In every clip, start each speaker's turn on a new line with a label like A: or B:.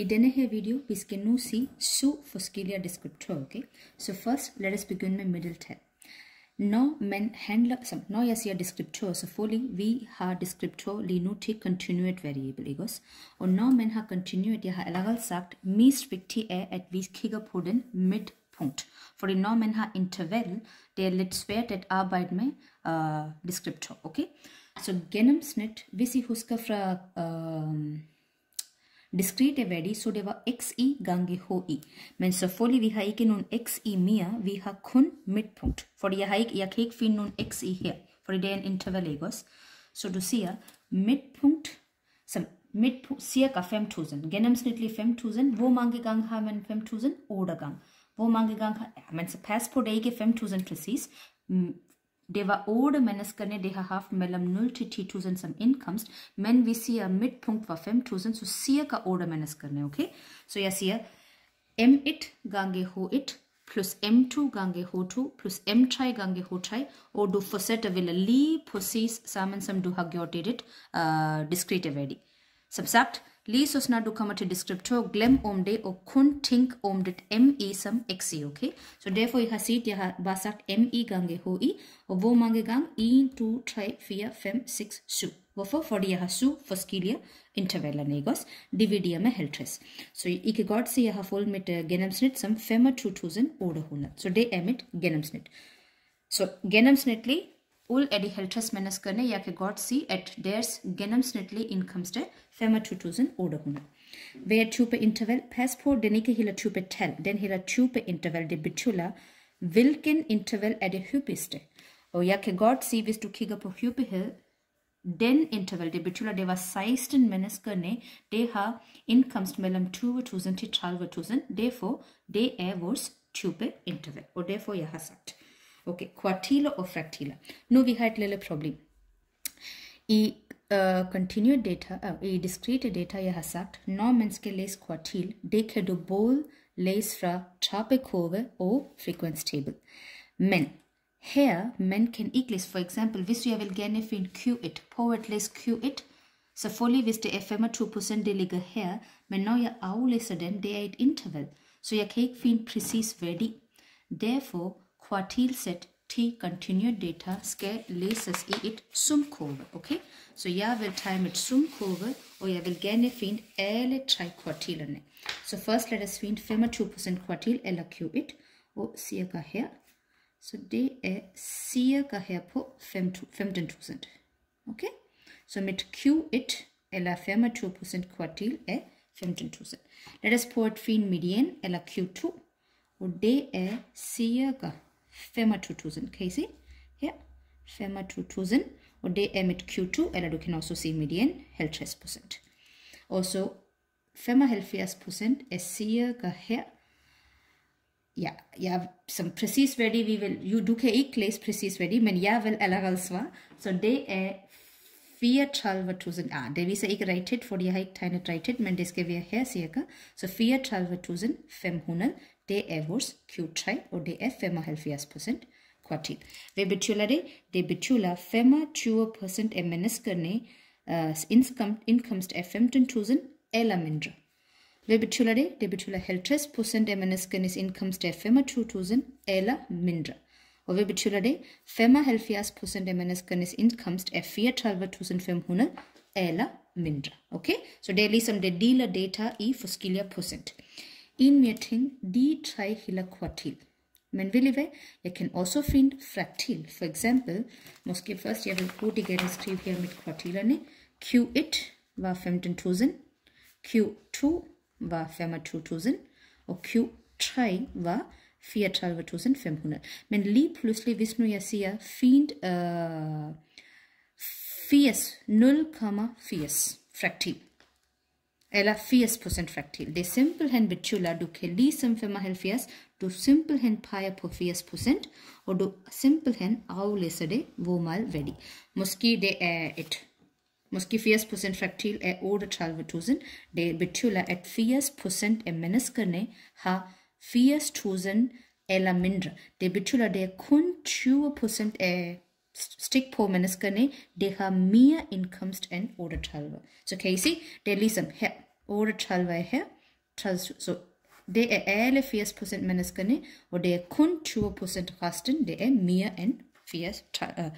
A: ಇದನ್ನೇ ಹೇ ವಿಡಿಯೋ ಪಿಸ್ಕೆನ್ನು ಸಿ ಸು ಫೊಸ್ಕಿಲಿಯ descriptor Okay? So first let us begin my middle ten Now, men handler, some, now as your descriptor, so fully we have descriptor, linuti continuate variable egos. Or now men have continuate, ja elagal sagt, mist viktig er at vi kigger på den midtpunkt. For i now men har interval, det er lidt svært at arbejde med uh, descriptor, okay? Så gennemsnit, hvis I husker fra... Uh, discretevedi sudeva xe gange hoi. Men så foli vi har ikke nogen xe mere, vi har kun midtpunkt. Fordi jeg, har ikke, jeg kan ikke finde nogen xe her, fordi det er en interval, ikke også? Så du siger midtpunkt, som midtpunkt, cirka 5.000. Gennemsnitlig 5.000. Hvor mange gange har man 5.000? 8 gange. Hvor mange gange har... Ja, men så pas på, det er ikke 5.000 præcis. Deva orde menneskene de har haft mellom 0 til 10.000 som innkomst, men vi sier midtpunkt var 5.000, så cirka orde menneskene. ok? So, jeg sier m1 gange h1 plus m2 gange h2 plus m3 gange h3, og du fortsetter vel li presis sammen som du har gjort i ditt uh, diskrete verdi. Som sagt, Lisosna dukamate descriptor glem omde o kun tink omdet me sum xe. Okay. So therefore hasit yaha basak me gange hoi o wo mange gang e two three four five six su. Wofo for yaha su foskilia interval negos dividium heltres. So ik got se yaha full mit genem snit sum fema two thousand order hona. So they emit genem snit. So genem snitly Ull eddy heltres menas karne yake got C at deres genom snitli inkomste femma 2800. Where tupe interval passport denike hila tupe tel den hila tupe interval de bitula vilken interval eddy hypiste. O yake got C vis tu kiga po hype hill den interval de bitula deva seisten menas karne de ha inkomst mellam 2000 til 30000 therefore de er vores tupe interval og derfor jeg har sagt Okay, quartile or fractile. No, we had little problem. E uh, continued data, uh, e discrete data jeg har sagt, når man skal læse kvartil, det kan du både læse fra trappekurve og frequency table. Men her, man kan ikke læse, for eksempel, hvis jeg vil gerne finde Q1, prøv at læse Q1, Selvfølgelig hvis det er 25%, det ligger her, men når jeg aflæser den, det er et interval, så jeg kan ikke finde præcis værdi. Derfor Quartile set. till continued data ska läsas i ett sumkurva. Okej? Okay? Så jag vill ta mitt sumkurva och jag vill gärna finna alla tre kvartilerna. Så först lär oss finna 25% kvartil eller Q1 och cirka här. So det är cirka här på 15%. Okay? So mitt Q1 eller 25% kvartil är 15%. Låt oss find median eller Q2 och det är eh, cirka FEMA 2000 can you see here FEMA 2000 or they emit Q2 and you can also see median health stress percent also FEMA health stress percent is here Yeah, here ja, jeg, som præcis hvad det vi vil, jo, du kan ikke læse præcis hvad det, men jeg vil allerede they så det er 34.000, ah, det viser ikke rigtigt, fordi jeg har ikke tegnet rigtigt, hair det So, fear twelve thousand fem 34.500 det er vores Q3, og det er 75 procent kvartil. Hvad betyder det? Det betyder 20 percent a meniscerne uh, indkomst er 15.000 eller mindre. Hvad betyder det? Det betyder 50 procent af menneskenes indkomst er 25.000 eller mindre. Og hvad betyder det? 75 procent af menneskenes indkomst er 34.500 eller mindre. Okay? Så det er ligesom det deler data i forskellige procent inverting d-trihylaquatyl. Men vi lever, jeg kan også finde fraktil. For eksempel, måske først jeg vil bruge det gerne skrive her med kvartilerne. Q1 var 15.000, Q2 var 25.000 og Q3 var 34.500. Men lige pludselig, hvis nu jeg siger find uh, 80, 0,80 fraktil eller 80% fraktil. Det er simpelthen betydelig, at du kan ligesom 95, du simpelthen peger på 80%, og du simpelthen aflæser det, hvor meget værdi. Måske det er et. Måske 80% fraktil er 38.000. Det betyder, at 80% af menneskerne har 80.000 eller mindre. Det betyder, at det er kun 20% af stick ഡിഹ മിയ ഇൻകംസ്റ്റ് and order ഹൽവ so കേസി ഡെലിസം ഹെ order ഹൽവ ഹെ so det er alle 80% menneskerne, og det er kun 20% resten, they are mere and 80, uh,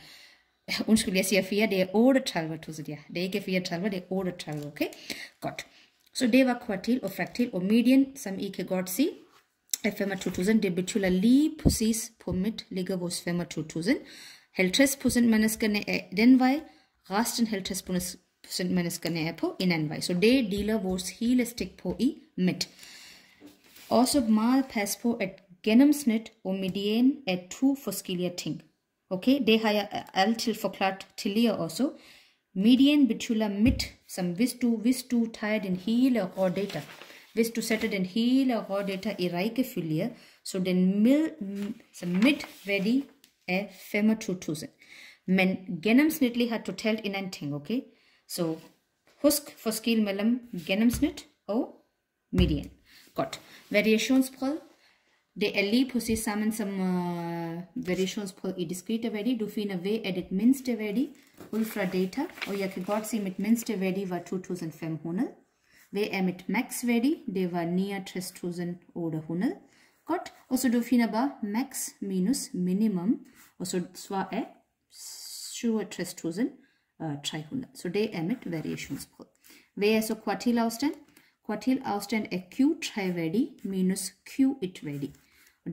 A: undskyld, jeg siger 4, det er 38 tusind, ja. Det er ikke 34, det er 38, okay? Godt. Så det var kvartil og fraktil, og median, som I kan godt se, er 25.000. Det betyder lige præcis på midt ligger vores 25.000. 50% minus करने then y rest and 50% minus करने appo in and y so day dealer was heel stick po e mit also mal pass po at snit og median er to forskellige ting okay det har jeg altid forklaret tidligere også median betyder midt som hvis du hvis du tager den hele rå data hvis du sætter den hele rå data i rækkefølge så den mid, som ready af 25.000. Men gennemsnitlig har totalt en anden ting, okay? Så husk forskel mellem gennemsnit og median. Godt. Variationsprøve. Det er lige præcis sammen som uh, variationsprøve i diskrete værdi. Du finder ved at et mindste værdi ud fra data, og jeg kan godt se, at mit mindste værdi var 2.500. Hvad er mit max værdi? Det var 69.800. kot osodofina max minus minimum osodwa e shuwa trestusen trihunda. Uh, so they emit variations poll. Whereas so quartil austen quartil austen a q tri vedi minus q it vedi.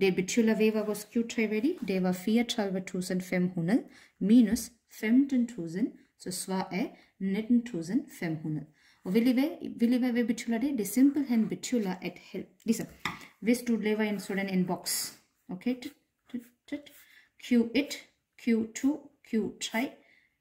A: Det betyder vi var vores q tri vedi. Det var 34.500 minus 15.000. Så svar er 19.500. Og vil I være, vil I betyder det? simpelthen betyder, at, ligesom, this to two lever insulin inbox. Okay, Q it, Q2, Q 3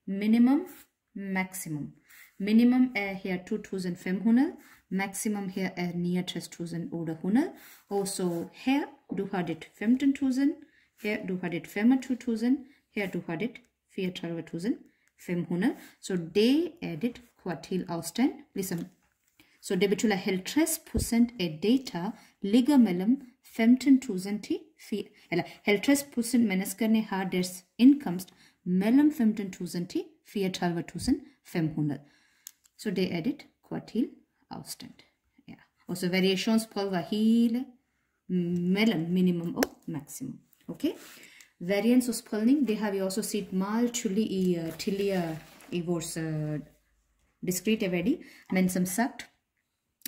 A: minimum, maximum. Minimum er here 2000 500, maximum here er near 3000 oder 100. Also here du had it 15000, here du har det 25000, here du har det 43500. So they added quartile avstånd. Listen. දෙබිටුල හෙල්ට්‍රෙස් පුසන්ට් එඩ්ඩේට ලිගමෙලම් ෆෙම්ටන් ටූසන්ටි ෆී එල හෙල්ට්‍රෙස් percent මෙනස් කරන්නේ හා ඩෙස් ඉන්කම්ස්ට මෙලම් ෆෙම්ටන් ටූසන්ටි ෆියටල්ව ටූසන් ෆෙම්හුනල් so they edit quartil outstand yeah also variations per vahil melon minimum or maximum okay Variance of spelling they have also said mal chuli i tilia i was discrete avedi men some sucked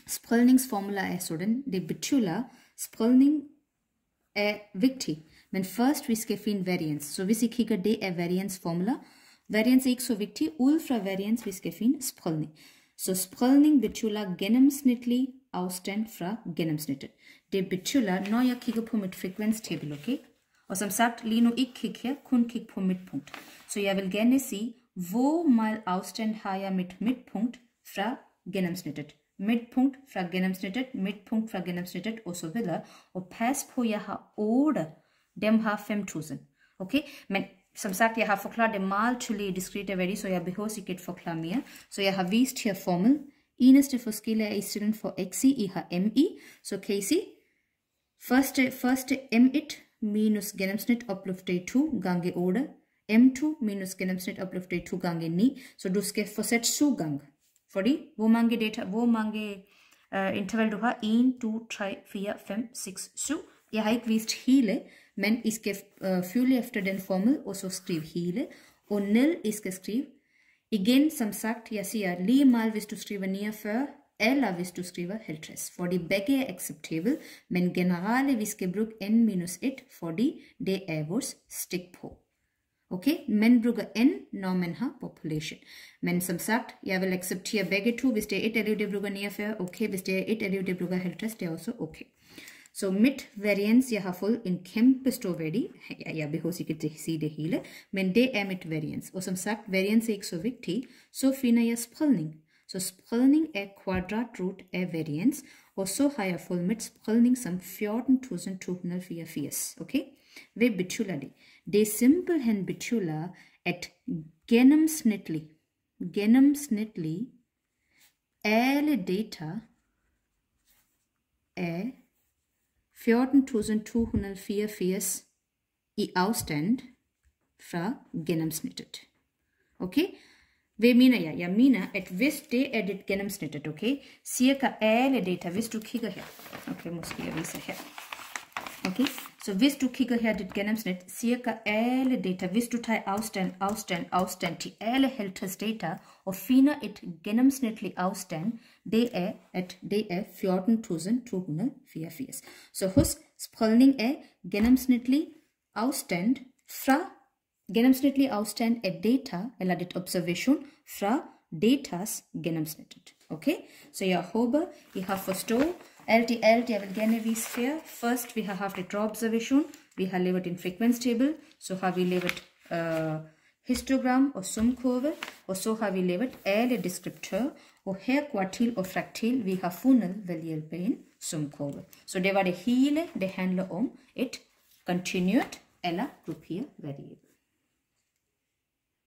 A: Sproulnings formula er sådan, det betyder Sproulning er vigtig. Men først vi skal finde variance. Så hvis I kigger, det er variance formula. Variance er ikke så vigtig. Ud fra variance vi skal finde Sproulning. Så Sproulning betyder gennemsnitlig afstand fra gennemsnittet. Det betyder, når jeg kigger på mit table, okay? Og som sagt, lige nu ikke kig her, kun kig på midtpunkt. Så jeg vil gerne sige, hvor meget afstand har jeg mit midtpunkt fra gennemsnittet. Mittelpunkt vergennemsnittet, Mittelpunkt vergennemsnittet osv. Og pas på, jeg har 8, dem har 5000. Okay, men som sagt, jeg har forklaret det meget tydeligt i diskrete værdi, så jeg behøver ikke at forklare mere. Så jeg har vist her formlen. Eneste forskelle er i stedet for xi, I har mi. Så kan I se, første, første m1 minus gennemsnit opløftet 2 gange 8. m2 minus gennemsnit opløftet 2 gange 9. Så du skal fortsætte 7 gange. Sorry वो मांगे data वो मांगे interval रहा in two 3, 4, 5, six 7. jeg har ikke vist hele, men I skal øh, følge efter den formel, og så skrive hele. Og ned I skal skrive. Igen, som sagt, jeg siger lige meget, hvis du skriver 49, eller hvis du skriver 50, fordi begge er acceptable, men generelt vi skal bruge n minus 1, fordi det er vores stik Okay, men brugger en normen ha population. Men som sagt, jag vill acceptera bägge två. Visst är er ett elev brugger nerför, okej. Okay. Visst är ett elev brugger hälftes, det är också okej. Okay. So mitt variance jag har full in kempe står värdig. Jag behöver säkert se det hela. Men det är er mitt variance. Och som sagt, variance är er så viktig. Så finner jag spelning. Så spelning är kvadratroot är variance. Och så har jag full mitt spelning som 14 Okay? We bichula de simple hen bichula at genum snitly genum snitly el data e 14244 i ausstand fra genum snitted okay We mina ya ya mina at this day edit er genum snitted okay sie ka el data vis to khiga okay muski avisa okay Så hvis du kigger her dit gennemsnit, cirka alle data, hvis du tager afstand, afstand, afstand til alle helters data og finder et gennemsnitligt afstand, det er, at det er 14.284. Så husk, spredning er gennemsnitlig afstand fra gennemsnitlig afstand af data eller dit observation fra datas gennemsnittet. Okay, så jeg håber, I har forstået, LT LT I will again we sphere. First we have to the draw observation. We have leave it in frequency table. So have we leave it uh, histogram or sum curve. Or so have we leave it early descriptor. Or here quartile or fractile we have funnel velial pain sum curve. So they were the heel the handler om it continued ella group here variable.